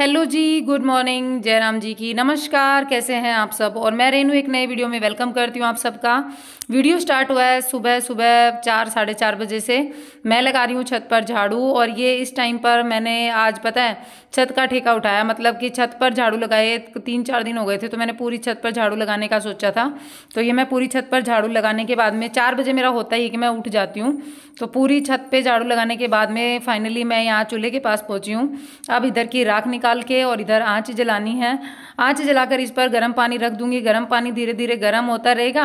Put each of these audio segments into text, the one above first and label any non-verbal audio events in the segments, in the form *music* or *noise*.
Hello ji good morning Jairam ji की नमस्कार कैसे हैं आप सब और मैं रेनू एक नए वीडियो में वेलकम करती हूँ आप सबका वीडियो स्टार्ट हुआ है सुबह सुबह चार साढ़े चार बजे से मैं लगा रही हूँ छत पर झाड़ू और ये इस टाइम पर मैंने आज पता है छत का ठेका उठाया मतलब कि छत पर झाड़ू लगाए तीन चार दिन हो गए थे तो मैंने पूरी छत पर झाड़ू लगाने का सोचा था तो ये मैं पूरी छत पर झाड़ू लगाने के बाद में चार बजे मेरा होता ही कि मैं उठ जाती हूँ तो पूरी छत पर झाड़ू लगाने के बाद में फाइनली मैं यहाँ चूल्हे के पास पहुँची हूँ अब इधर की राख निकाल डाल के और इधर आँच जलानी है आँच जलाकर इस पर गर्म पानी रख दूँगी गर्म पानी धीरे धीरे गर्म होता रहेगा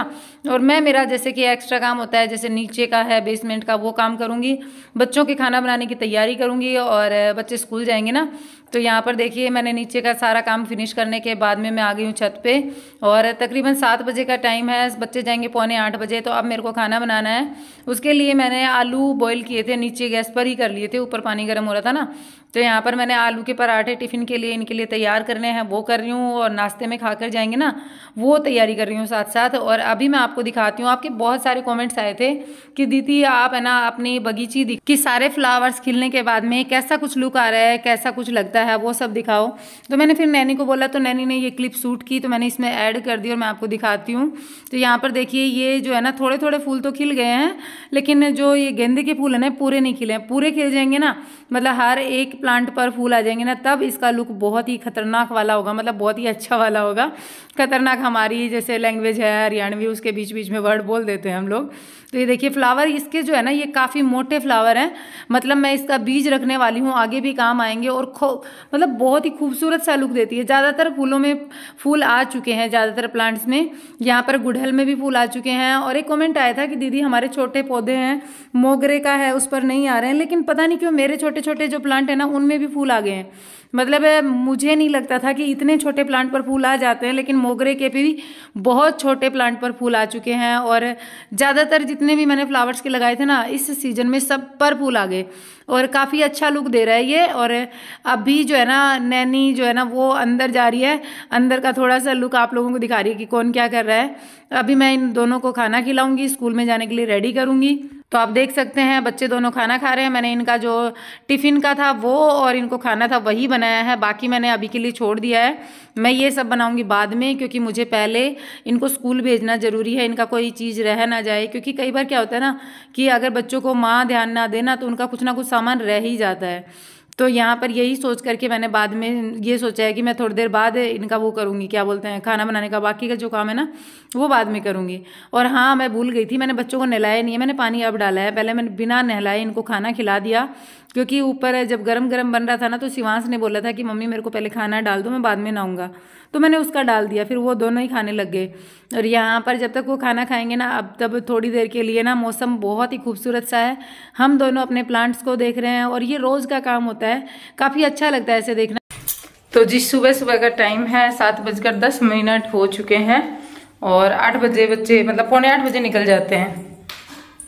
और मैं मेरा जैसे कि एक्स्ट्रा काम होता है जैसे नीचे का है बेसमेंट का वो काम करूँगी बच्चों के खाना बनाने की तैयारी करूँगी और बच्चे स्कूल जाएंगे ना तो यहाँ पर देखिए मैंने नीचे का सारा काम फिनिश करने के बाद में मैं आ गई हूँ छत पे और तकरीबन सात बजे का टाइम है बच्चे जाएंगे पौने आठ बजे तो अब मेरे को खाना बनाना है उसके लिए मैंने आलू बॉईल किए थे नीचे गैस पर ही कर लिए थे ऊपर पानी गर्म हो रहा था ना तो यहाँ पर मैंने आलू के पराठे टिफ़िन के लिए इनके लिए तैयार करने हैं वो कर रही हूँ और नाश्ते में खा कर जाएंगे ना वो तैयारी कर रही हूँ साथ साथ और अभी मैं आपको दिखाती हूँ आपके बहुत सारे कमेंट्स आए थे कि दीदी आप है ना अपनी बगीची कि सारे फ्लावर्स खिलने के बाद में कैसा कुछ लुक आ रहा है कैसा कुछ लगता है है वो सब दिखाओ तो मैंने फिर नैनी को बोला तो नैनी ने ये क्लिप शूट की तो मैंने इसमें ऐड कर दी और मैं आपको दिखाती हूँ तो यहाँ पर देखिए ये जो है ना थोड़े थोड़े फूल तो खिल गए हैं लेकिन जो ये गेंदे के फूल हैं ना पूरे नहीं खिले हैं पूरे खिल जाएंगे ना मतलब हर एक प्लांट पर फूल आ जाएंगे ना तब इसका लुक बहुत ही खतरनाक वाला होगा मतलब बहुत ही अच्छा वाला होगा खतरनाक हमारी जैसे लैंग्वेज है हरियाणवी उसके बीच बीच में वर्ड बोल देते हैं हम लोग तो ये देखिए फ्लावर इसके जो है ना ये काफ़ी मोटे फ्लावर हैं मतलब मैं इसका बीज रखने वाली हूँ आगे भी काम आएंगे और खो मतलब बहुत ही खूबसूरत सा लुक देती है ज़्यादातर फूलों में फूल आ चुके हैं ज़्यादातर प्लांट्स में यहाँ पर गुड़हल में भी फूल आ चुके हैं और एक कॉमेंट आया था कि दीदी हमारे छोटे पौधे हैं मोगरे का है उस पर नहीं आ रहे हैं लेकिन पता नहीं क्यों मेरे छोटे छोटे जो प्लांट हैं ना उनमें भी फूल आ गए हैं मतलब मुझे नहीं लगता था कि इतने छोटे प्लांट पर फूल आ जाते हैं लेकिन मोगरे के भी बहुत छोटे प्लांट पर फूल आ चुके हैं और ज़्यादातर जितने भी मैंने फ्लावर्स के लगाए थे ना इस सीज़न में सब पर फूल आ गए और काफ़ी अच्छा लुक दे रहा है ये और अभी जो है ना नैनी जो है ना वो अंदर जा रही है अंदर का थोड़ा सा लुक आप लोगों को दिखा रही है कि कौन क्या कर रहा है अभी मैं इन दोनों को खाना खिलाऊंगी स्कूल में जाने के लिए रेडी करूँगी तो आप देख सकते हैं बच्चे दोनों खाना खा रहे हैं मैंने इनका जो टिफ़िन का था वो और इनको खाना था वही बनाया है बाकी मैंने अभी के लिए छोड़ दिया है मैं ये सब बनाऊंगी बाद में क्योंकि मुझे पहले इनको स्कूल भेजना ज़रूरी है इनका कोई चीज़ रह ना जाए क्योंकि कई बार क्या होता है ना कि अगर बच्चों को माँ ध्यान ना देना तो उनका कुछ ना कुछ सामान रह ही जाता है तो यहाँ पर यही सोच करके मैंने बाद में ये सोचा है कि मैं थोड़ी देर बाद इनका वो करूँगी क्या बोलते हैं खाना बनाने का बाकी का जो काम है ना वो बाद में करूँगी और हाँ मैं भूल गई थी मैंने बच्चों को नहलाया नहीं है मैंने पानी अब डाला है पहले मैंने बिना नहलाए इनको खाना खिला दिया क्योंकि ऊपर जब गरम गरम बन रहा था ना तो शिवांश ने बोला था कि मम्मी मेरे को पहले खाना डाल दो मैं बाद में नाऊंगा तो मैंने उसका डाल दिया फिर वो दोनों ही खाने लग गए और यहाँ पर जब तक वो खाना खाएंगे ना अब तब थोड़ी देर के लिए ना मौसम बहुत ही खूबसूरत सा है हम दोनों अपने प्लांट्स को देख रहे हैं और ये रोज़ का काम होता है काफ़ी अच्छा लगता है ऐसे देखना तो जी सुबह सुबह का टाइम है सात बजकर दस मिनट हो चुके हैं और आठ बजे बच्चे मतलब पौने आठ बजे निकल जाते हैं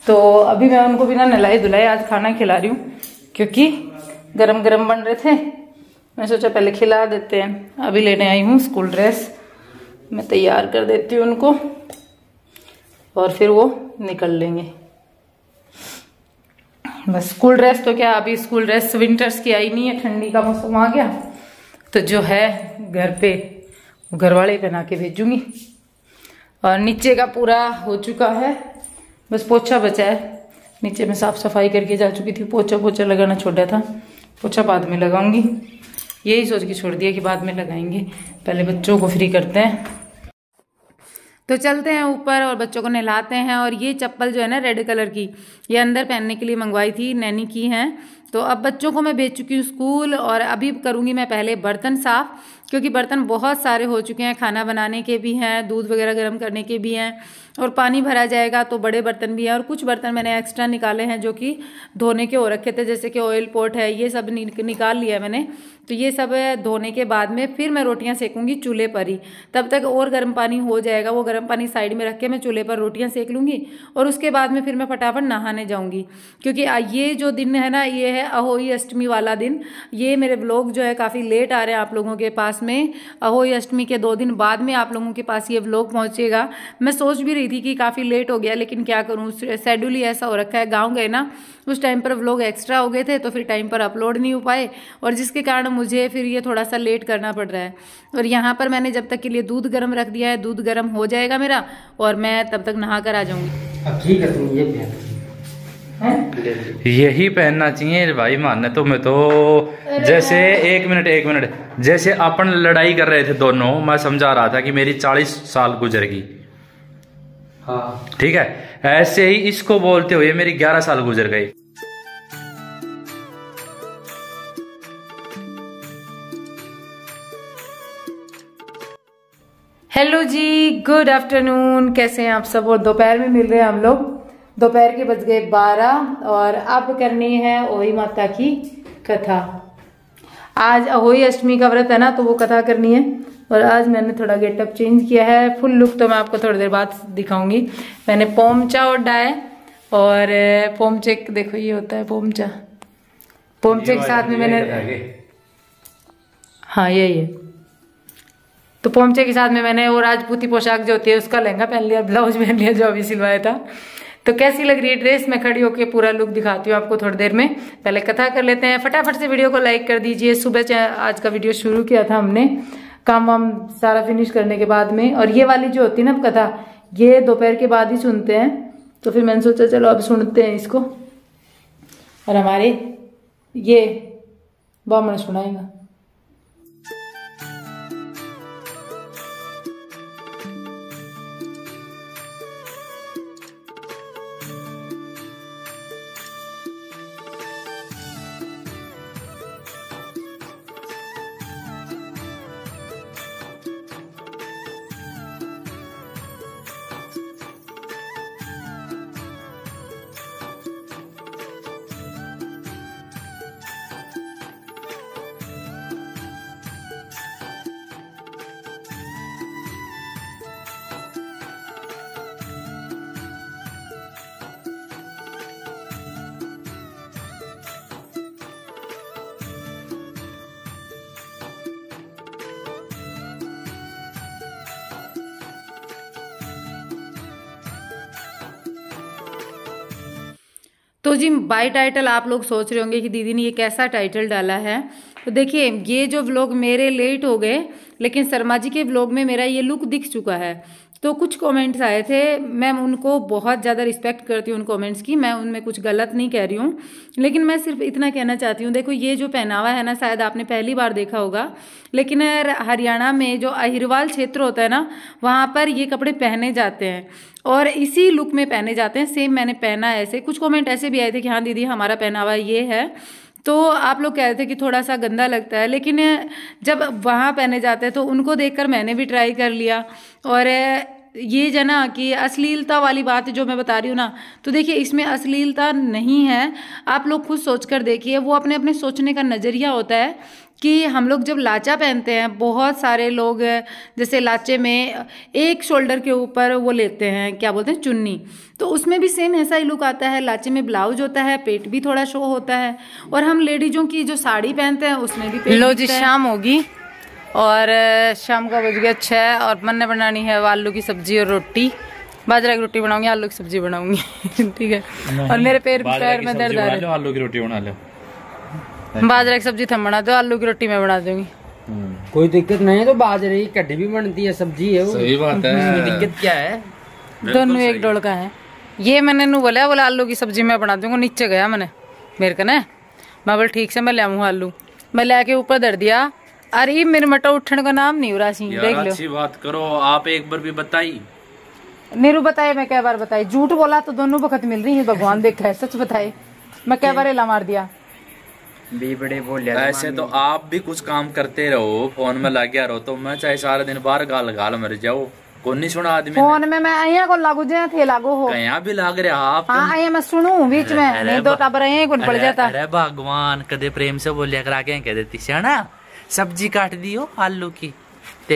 तो अभी मैं उनको बिना नलाई धुलाई आज खाना खिला रही हूँ क्योंकि गरम गरम बन रहे थे मैं सोचा पहले खिला देते हैं अभी लेने आई हूँ स्कूल ड्रेस मैं तैयार कर देती हूँ उनको और फिर वो निकल लेंगे बस स्कूल ड्रेस तो क्या अभी स्कूल ड्रेस विंटर्स की आई नहीं है ठंडी का मौसम आ गया तो जो है घर पे घर वाले बना के भेजूंगी और नीचे का पूरा हो चुका है बस पोछा बचा है नीचे मैं साफ़ सफाई करके जा चुकी थी पोछा पोछा लगाना छोड़ा था पोछा बाद में लगाऊंगी यही सोच के छोड़ दिया कि बाद में लगाएंगे पहले बच्चों को फ्री करते हैं तो चलते हैं ऊपर और बच्चों को नहलाते हैं और ये चप्पल जो है ना रेड कलर की ये अंदर पहनने के लिए मंगवाई थी नैनी की हैं तो अब बच्चों को मैं भेज चुकी हूँ स्कूल और अभी करूँगी मैं पहले बर्तन साफ़ क्योंकि बर्तन बहुत सारे हो चुके हैं खाना बनाने के भी हैं दूध वगैरह गर्म करने के भी हैं और पानी भरा जाएगा तो बड़े बर्तन भी हैं और कुछ बर्तन मैंने एक्स्ट्रा निकाले हैं जो कि धोने के हो रखे थे जैसे कि ऑयल पोट है ये सब निकाल लिया मैंने तो ये सब धोने के बाद में फिर मैं रोटियां सेकूंगी चूल्हे पर ही तब तक और गर्म पानी हो जाएगा वो गर्म पानी साइड में रख के मैं चूल्हे पर रोटियाँ सेक लूँगी और उसके बाद में फिर मैं फटाफट नहाने जाऊँगी क्योंकि ये जो दिन है ना ये है अहोई अष्टमी वाला दिन ये मेरे ब्लॉग जो है काफ़ी लेट आ रहे हैं आप लोगों के पास में अहोई अष्टमी के दो दिन बाद में आप लोगों के पास ये ब्लॉग पहुँचेगा मैं सोच भी रही रही थी कि काफ़ी लेट हो गया लेकिन क्या करूँ शेड्यूल ही ऐसा हो रखा है गाँव गए ना उस टाइम पर व्लॉग एक्स्ट्रा हो गए थे तो फिर टाइम पर अपलोड नहीं हो पाए और जिसके कारण मुझे फिर ये थोड़ा सा लेट करना पड़ रहा है और यहाँ पर मैंने जब तक के लिए दूध गर्म रख दिया है दूध गर्म हो जाएगा मेरा और मैं तब तक नहा कर आ जाऊँगी ठीक है तुम ये यही पहनना चाहिए भाई मानने तो मैं तो जैसे एक मिनट एक मिनट जैसे अपन लड़ाई कर रहे थे दोनों मैं समझा रहा था कि मेरी चालीस साल गुजर गई ठीक है ऐसे ही इसको बोलते हुए मेरी ग्यारह साल गुजर गए हेलो जी गुड आफ्टरनून कैसे हैं आप सब और दोपहर में मिल रहे हैं हम लोग दोपहर के बज गए बारह और अब करनी है ओही माता की कथा आज अहोई अष्टमी का व्रत है ना तो वो कथा करनी है और आज मैंने थोड़ा गेटअप चेंज किया है फुल लुक तो मैं आपको थोड़ी देर बाद दिखाऊंगी मैंने पोमचा और डाय और पोमचे देखो ये होता है पोमचा पोमचे के साथ में मैंने हाँ यही है तो पोमचे के साथ में मैंने वो राजपूती पोशाक जो होती है उसका लहंगा पहन लिया ब्लाउज पहन लिया जो अभी सिलवाया था तो कैसी लग रही है ड्रेस मैं खड़ी होकर पूरा लुक दिखाती हूँ आपको थोड़ी देर में पहले कथा कर लेते हैं फटाफट से वीडियो को लाइक कर दीजिए सुबह आज का वीडियो शुरू किया था हमने काम वाम सारा फिनिश करने के बाद में और ये वाली जो होती है ना कथा ये दोपहर के बाद ही सुनते हैं तो फिर मैंने सोचा चलो अब सुनते हैं इसको और हमारे ये ब्राह्मण सुनाएगा तो जी बाई टाइटल आप लोग सोच रहे होंगे कि दीदी ने ये कैसा टाइटल डाला है तो देखिए ये जो व्लॉग मेरे लेट हो गए लेकिन शर्मा जी के व्लॉग में मेरा ये लुक दिख चुका है तो कुछ कमेंट्स आए थे मैं उनको बहुत ज़्यादा रिस्पेक्ट करती हूँ उन कमेंट्स की मैं उनमें कुछ गलत नहीं कह रही हूँ लेकिन मैं सिर्फ इतना कहना चाहती हूँ देखो ये जो पहनावा है ना शायद आपने पहली बार देखा होगा लेकिन हरियाणा में जो अहिरवाल क्षेत्र होता है ना वहाँ पर ये कपड़े पहने जाते हैं और इसी लुक में पहने जाते हैं सेम मैंने पहना ऐसे कुछ कमेंट ऐसे भी आए थे कि हाँ दीदी हमारा पहनावा ये है तो आप लोग कह रहे थे कि थोड़ा सा गंदा लगता है लेकिन जब वहाँ पहने जाते हैं तो उनको देखकर मैंने भी ट्राई कर लिया और ये जना कि अश्लीलता वाली बात जो मैं बता रही हूँ ना तो देखिए इसमें अश्लीलता नहीं है आप लोग खुद सोच कर देखिए वो अपने अपने सोचने का नज़रिया होता है कि हम लोग जब लाचा पहनते हैं बहुत सारे लोग जैसे लाचे में एक शोल्डर के ऊपर वो लेते हैं क्या बोलते हैं चुन्नी तो उसमें भी सेम ऐसा ही लुक आता है लाचे में ब्लाउज होता है पेट भी थोड़ा शो होता है और हम लेडीजों की जो साड़ी पहनते हैं उसमें भी पेट लो जी शाम होगी और शाम को बज गया छः और मैंने बनानी है आलू की सब्जी और रोटी बाजरा की रोटी बनाऊंगी आलू की सब्जी बनाऊंगी *laughs* ठीक है और मेरे पैर पैर में दर्द आ रहा है आलू की रोटी बना लो बाजरा की सब्जी थम बना दो आलू की रोटी मैं बना दूंगी हम्म। कोई दिक्कत नहीं है तो बाजरे की कड्डी भी बनती है सब्जी है वो सही बात है दिक्कत क्या है दोनों एक डोल का है ये मैंने नु बोला बोला आलू की सब्जी मैं बना दूंगा नीचे गया मैंने मेरे को ना मैं बोल ठीक से मैं ले आऊँ आलू मैं लेके ऊपर धर दिया अरे मेरे मटो उठने का नाम नहीं हो सिंह देख लो अच्छी बात करो आप एक बार भी बताई नीरू बताए मैं क्या बार बताई झूठ बोला तो दोनों वक्त मिल रही है भगवान देखा है सच बताए मैं क्या बार मार दिया भी बड़े बोले ऐसे तो आप भी कुछ काम करते रहो फोन में लग गया रहो तो मैं चाहे सारा दिन बाहर गाल गाल मर जाओ को नहीं सुना आदमी फोन में मैं अहिया को लागू जाए थे लागू हो यहाँ भी लाग रहे आप हाँ अहिया मैं सुनू बीच में नहीं तो टबर अहिया को पड़ जाता अरे भगवान कदे प्रेम से बोलिया करा के कह देती सियाना सब्जी काट दी हो आलू की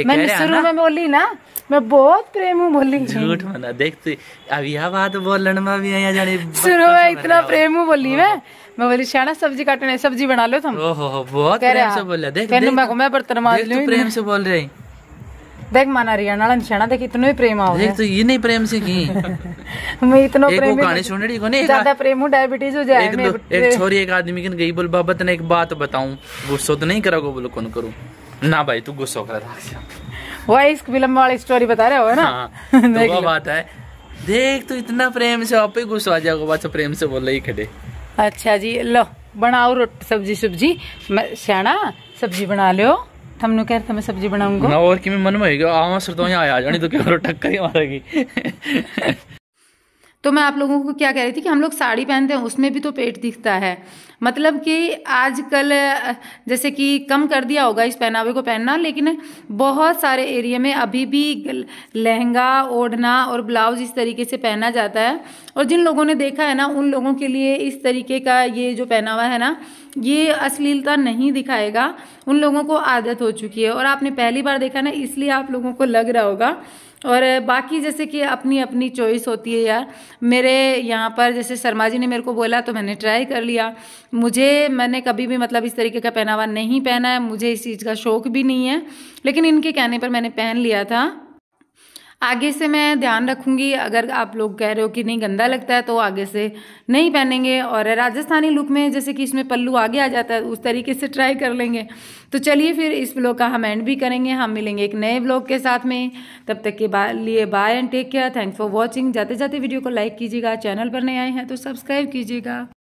मैंने शुरू में बोली ना मैं बहुत प्रेम हूँ बोली झूठ मना देख तू अब यह बात बोलन में भी आया जाने *laughs* शुरू में इतना प्रेम हूँ बोली मैं मैं बोली श्याणा सब्जी काटने सब्जी बना लो तुम ओहो बहुत प्रेम से बोल रहा देख मैं बर्तन मार प्रेम से बोल रही देख माना हरियाणा वाला निशाना देख इतने प्रेम आओ देख तो ये नहीं प्रेम से की *laughs* मैं इतना प्रेम एक कहानी सुनड़ी को नहीं ज्यादा प्रेम हूं डायबिटीज हो जाए एक, एक छोरी एक आदमी कन गई बोल बाबा तने एक बात बताऊं गुस्सा तो नहीं करा को बोलो कौन करूं ना भाई तू गुस्सा कर रहा वही इस फिल्म वाली स्टोरी बता रहे हो ना हाँ, *laughs* तो देखो बात है देख तू इतना प्रेम से आप ही गुस्सा आ जाओगे बच्चा प्रेम से बोल रही खड़े अच्छा जी लो बनाओ रोटी सब्जी सब्जी शाना सब्जी बना लो हमने कह रहा मैं सब्जी बनाऊंगा ना और किमें मन में आवा हाँ, हाँ, सर तो आ जानी तो क्या टक्कर ही मारेगी तो मैं आप लोगों को क्या कह रही थी कि हम लोग साड़ी पहनते हैं उसमें भी तो पेट दिखता है मतलब कि आजकल जैसे कि कम कर दिया होगा इस पहनावे को पहनना लेकिन बहुत सारे एरिया में अभी भी लहंगा ओढ़ना और ब्लाउज इस तरीके से पहना जाता है और जिन लोगों ने देखा है ना उन लोगों के लिए इस तरीके का ये जो पहनावा है ना ये अश्लीलता नहीं दिखाएगा उन लोगों को आदत हो चुकी है और आपने पहली बार देखा ना इसलिए आप लोगों को लग रहा होगा और बाकी जैसे कि अपनी अपनी चॉइस होती है यार मेरे यहाँ पर जैसे शर्मा जी ने मेरे को बोला तो मैंने ट्राई कर लिया मुझे मैंने कभी भी मतलब इस तरीके का पहनावा नहीं पहना है मुझे इस चीज़ का शौक भी नहीं है लेकिन इनके कहने पर मैंने पहन लिया था आगे से मैं ध्यान रखूँगी अगर आप लोग कह रहे हो कि नहीं गंदा लगता है तो आगे से नहीं पहनेंगे और राजस्थानी लुक में जैसे कि इसमें पल्लू आगे आ जाता है उस तरीके से ट्राई कर लेंगे तो चलिए फिर इस ब्लॉग का हम एंड भी करेंगे हम मिलेंगे एक नए ब्लॉग के साथ में तब तक के लिए bye and take care thanks for watching जाते जाते वीडियो को लाइक कीजिएगा चैनल पर नए आए हैं तो सब्सक्राइब कीजिएगा